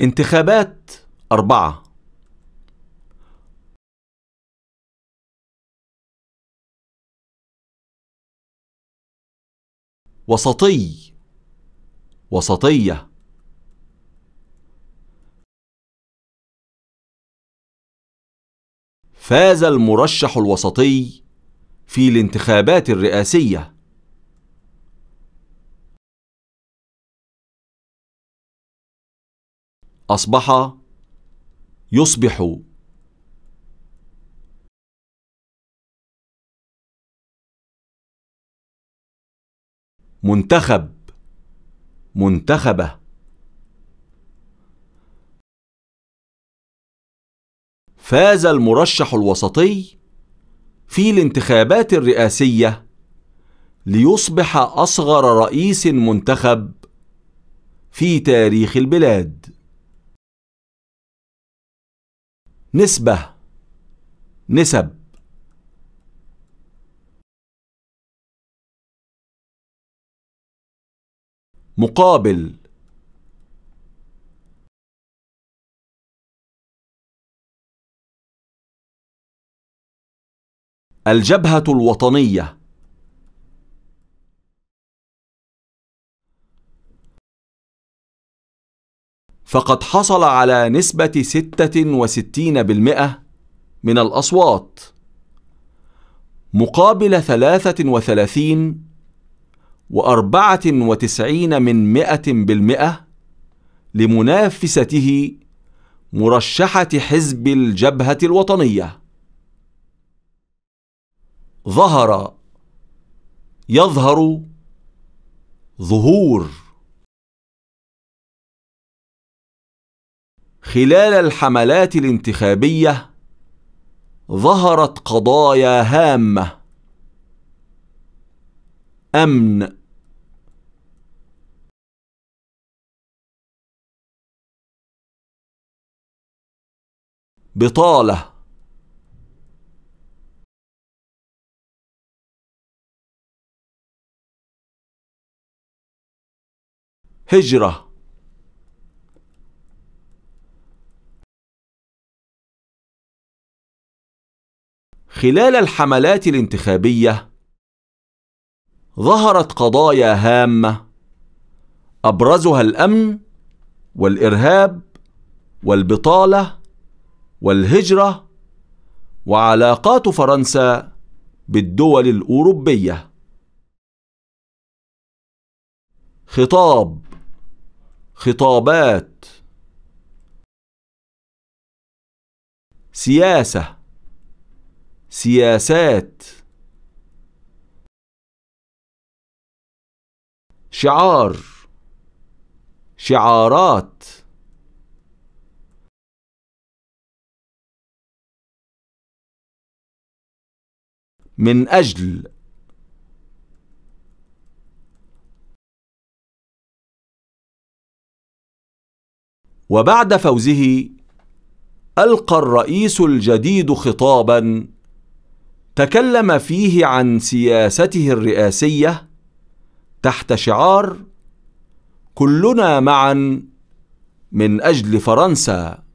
انتخابات أربعة وسطي وسطية فاز المرشح الوسطي في الانتخابات الرئاسيه أصبح يصبح منتخب منتخبة فاز المرشح الوسطي في الانتخابات الرئاسية ليصبح أصغر رئيس منتخب في تاريخ البلاد نسبة نسب مقابل الجبهة الوطنية فقد حصل على نسبة 66% من الأصوات مقابل 33 و 94 من مئة بالمئة لمنافسته مرشحة حزب الجبهة الوطنية ظهر يظهر ظهور خلال الحملات الانتخابيه ظهرت قضايا هامه امن بطاله هجره خلال الحملات الانتخابية ظهرت قضايا هامة أبرزها الأمن والإرهاب والبطالة والهجرة وعلاقات فرنسا بالدول الأوروبية خطاب خطابات سياسه سياسات شعار شعارات من أجل وبعد فوزه ألقى الرئيس الجديد خطاباً تكلم فيه عن سياسته الرئاسية تحت شعار كلنا معا من أجل فرنسا